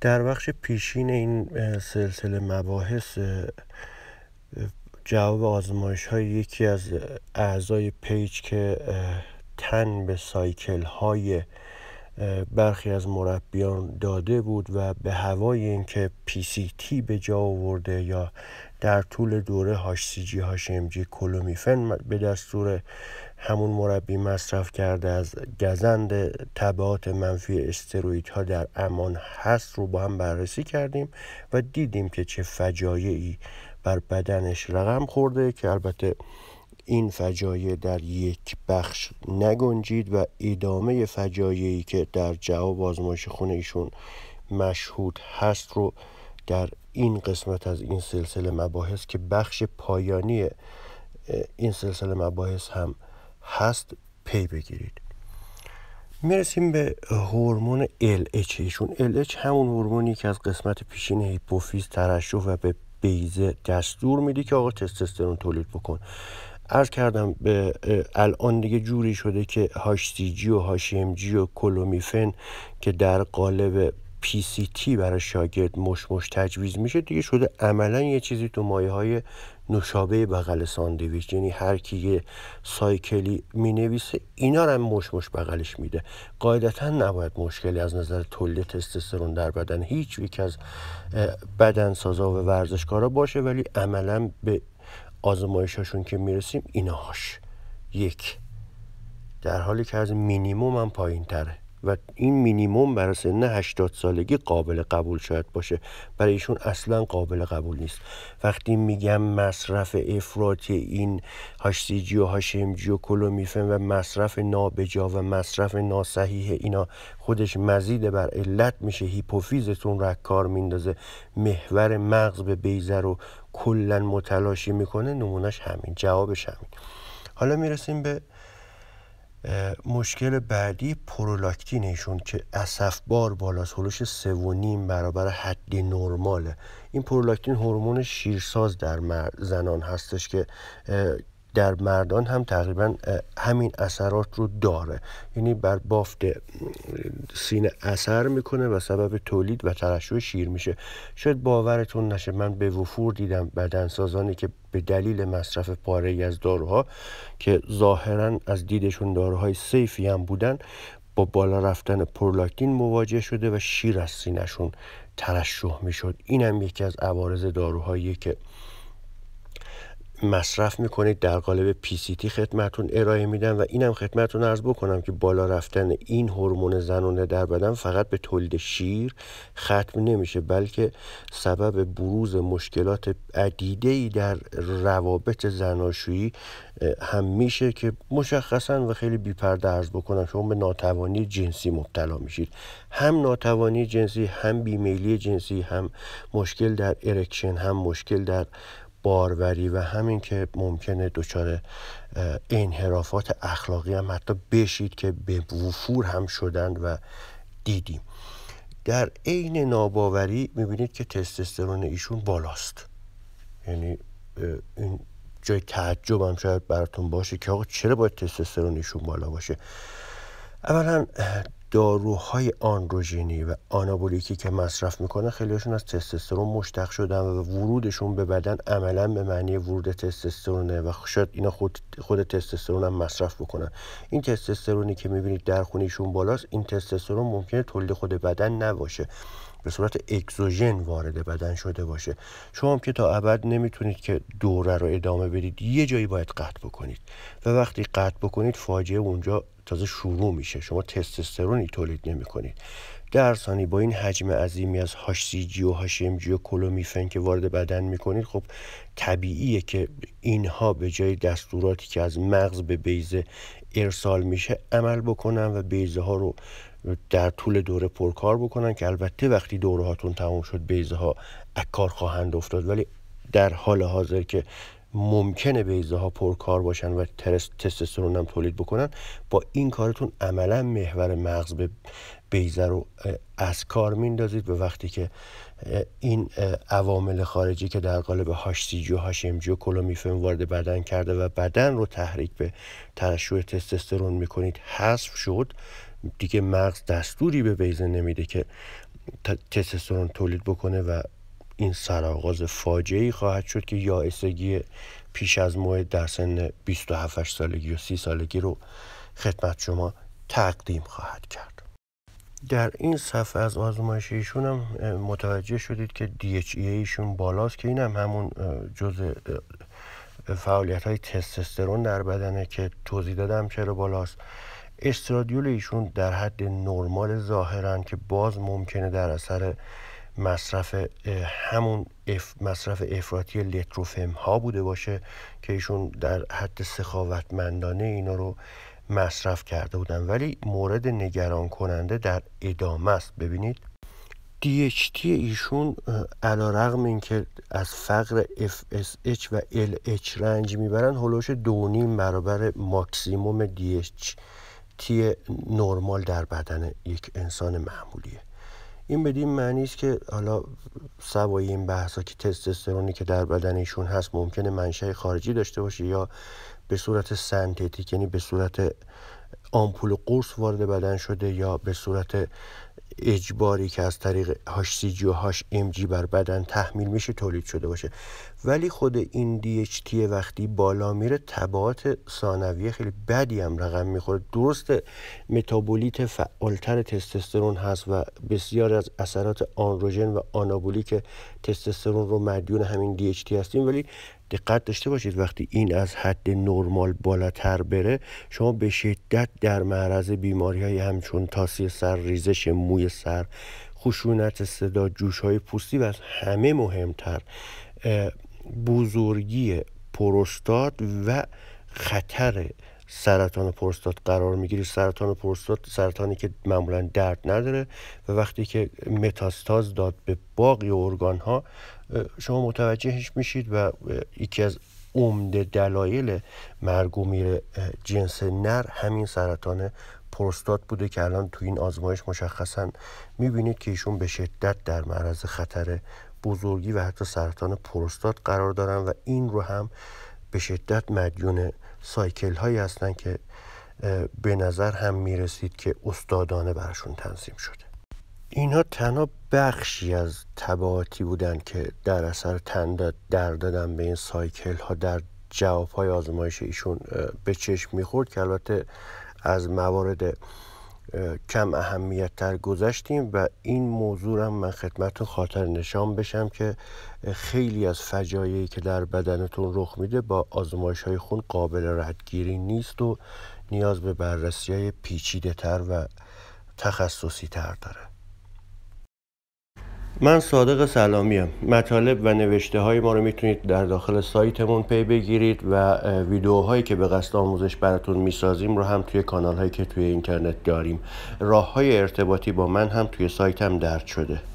در بخش پیشین این سلسله مباحث جواب آزمایش های یکی از اعضای پیج که تن به سایکل های برخی از مربیان داده بود و به هوای اینکه پی سی تی به جا آورده یا در طول دوره هاش سی جی هاش ام جی کلومیفن به دستور همون مربی مصرف کرده از گزند طبعات منفی ها در امان هست رو با هم بررسی کردیم و دیدیم که چه فجایعی بر بدنش رقم خورده که البته این فجایع در یک بخش نگنجید و ادامه فجایعی که در جواب آزمایش خونه ایشون مشهود هست رو در این قسمت از این سلسله مباحث که بخش پایانی این سلسله مباحث هم هست پی بگیرید میرسیم به هورمون LH ایشون LH همون هورمونی که از قسمت پیشین هیپوفیز ترشح و به بیزه دستور میده که آقا تستوسترون تولید بکن عرض کردم به الان دیگه جوری شده که جی و جی و کلومیفن که در قالب پی سی تی برای شاگرد مشمش تجویز میشه دیگه شده عملا یه چیزی تو مایه های نوشابه بغل ساندویچ یعنی هر کی یه سایکلی مینویسه اینا رو هم مش بغلش میده قاعدتا نباید مشکلی از نظر تولید تستوسترون در بدن هیچ یک از بدن سازا و ورزشکارا باشه ولی عملا به آزمایشاشون که میرسیم اینهاش یک در حالی که از مینیموم هم پایین تره و این مینیموم برای سن 80 سالگی قابل قبول شاید باشه برای ایشون اصلا قابل قبول نیست وقتی میگم مصرف افراطی این جی و هاشمجی و کلومیفن و مصرف نابجا و مصرف ناصحیح اینا خودش مزید بر علت میشه هیپوفیزتون را کار میندازه محور مغز به بیزه رو کلا متلاشی میکنه نمونهش همین جوابش همین حالا میرسیم به مشکل بعدی ایشون که اسفبار بالاست هلوش سوونیم برابر حدی نرماله این پرولاکتین هورمون شیرساز در زنان هستش که در مردان هم تقریبا همین اثرات رو داره یعنی بر بافت سینه اثر میکنه و سبب تولید و ترشح شیر میشه شاید باورتون نشه من به وفور دیدم بدنسازانی که به دلیل مصرف پاره از داروها که ظاهرا از دیدشون داروهای سیفی هم بودن با بالا رفتن پرلاکتین مواجه شده و شیر از سینهشون ترشح میشد اینم یکی از عوارض داروهایی که مصرف میکنید در قالب تی خدمتون ارائه میدن و اینم خدمتون ارز بکنم که بالا رفتن این هورمون زنونه در بدن فقط به تولید شیر ختم نمیشه بلکه سبب بروز مشکلات عدیده در روابط زناشویی هم میشه که مشخصا و خیلی بیپرده ارز بکنم شما به ناتوانی جنسی مبتلا میشید هم ناتوانی جنسی هم بیمیلی جنسی هم مشکل در ارکشن هم مشکل در باروری و همین که ممکنه دچار انحرافات اخلاقی هم حتی بشید که به وفور هم شدند و دیدیم در عین ناباوری میبینید که تستسترون ایشون بالاست یعنی این جای تعجب هم شاید براتون باشه که آقا چرا باید تستسترون ایشون بالا باشه اولا داروهای آندروژنی و آنابولیکی که مصرف میکنه خیلیشون از تستسترون مشتق شدن و ورودشون به بدن عملا به معنی ورود تستسترونه و شاید اینا خود, خود هم مصرف بکنن این تستسترونی که میبینید در خونیشون بالاست این تستسترون ممکنه تولید خود بدن نباشه به صورت اکزوژن وارد بدن شده باشه شما که تا ابد نمیتونید که دوره رو ادامه بدید یه جایی باید قطع بکنید و وقتی قطع بکنید فاجعه اونجا تازه شروع میشه شما تستسترونی تولید نمیکنید در ثانی با این حجم عظیمی از هاش جی و جی و کلومیفن که وارد بدن میکنید خب طبیعیه که اینها به جای دستوراتی که از مغز به بیزه ارسال میشه عمل بکنن و بیزه ها رو در طول دوره پرکار بکنن که البته وقتی دوره هاتون تموم شد بیزه ها اکار خواهند افتاد ولی در حال حاضر که ممکنه بیزه ها پرکار باشن و تستسترون هم تولید بکنن با این کارتون عملا محور مغز به بیزه رو از کار میندازید به وقتی که این عوامل خارجی که در قالب هاش سی جی و هاش ام و وارد بدن کرده و بدن رو تحریک به ترشوه تستسترون میکنید حذف شد دیگه مغز دستوری به بیزه نمیده که تستوسترون تولید بکنه و این سرآغاز فاجعه ای خواهد شد که یائسگی پیش از موعد در سن 27 سالگی و 30 سالگی رو خدمت شما تقدیم خواهد کرد در این صفحه از آزمایش ایشون هم متوجه شدید که DHEA ایشون بالاست که این هم همون جز فعالیت های تستسترون در بدنه که توضیح دادم چرا بالاست استرادیول ایشون در حد نرمال ظاهرن که باز ممکنه در اثر مصرف همون اف مصرف افراطی لتروفم ها بوده باشه که ایشون در حد سخاوتمندانه اینا رو مصرف کرده بودن ولی مورد نگران کننده در ادامه است ببینید DHT ایشون علا رقم این که از فقر FSH و LH رنج میبرن هلوش دونیم برابر ماکسیموم DHT تیه نرمال در بدن یک انسان معمولیه این بدین معنی است که حالا سوای این بحثا که تستوسترونی که در بدنشون هست ممکنه منشأ خارجی داشته باشه یا به صورت سنتتیک یعنی به صورت آمپول قرص وارد بدن شده یا به صورت اجباری که از طریق جی و جی بر بدن تحمیل میشه تولید شده باشه ولی خود این DHT وقتی بالا میره تبعات ثانویه خیلی بدی هم رقم میخوره درست متابولیت فعالتر تستسترون هست و بسیار از اثرات آنروژن و آنابولیک تستسترون رو مدیون همین DHT هستیم ولی دقت داشته باشید وقتی این از حد نرمال بالاتر بره شما به شدت در معرض بیماری های همچون تاسی سر ریزش موی سر خشونت صدا جوش های پوستی و از همه مهمتر بزرگی پروستات و خطر سرطان پروستات قرار میگیرید سرطان پروستات سرطانی که معمولا درد نداره و وقتی که متاستاز داد به باقی ارگان ها شما متوجهش میشید و یکی از عمده دلایل مرگ و میر جنس نر همین سرطان پروستات بوده که الان تو این آزمایش مشخصا میبینید که ایشون به شدت در معرض خطر بزرگی و حتی سرطان پروستات قرار دارن و این رو هم به شدت مدیون سایکل هایی هستن که به نظر هم میرسید که استادانه برشون تنظیم شده اینها تنها بخشی از طبعاتی بودن که در اثر تنداد در دادن به این سایکل ها در جواب های آزمایش ایشون به چشم میخورد که البته از موارد کم اهمیت تر گذشتیم و این موضوع هم من خدمتتون خاطر نشان بشم که خیلی از فجایعی که در بدنتون رخ میده با آزمایش های خون قابل ردگیری نیست و نیاز به بررسی های پیچیده تر و تخصصی تر داره من صادق سلامیم مطالب و نوشته های ما رو میتونید در داخل سایتمون پی بگیرید و ویدیوهایی که به قصد آموزش براتون میسازیم رو هم توی کانال هایی که توی اینترنت داریم راه های ارتباطی با من هم توی سایتم درد شده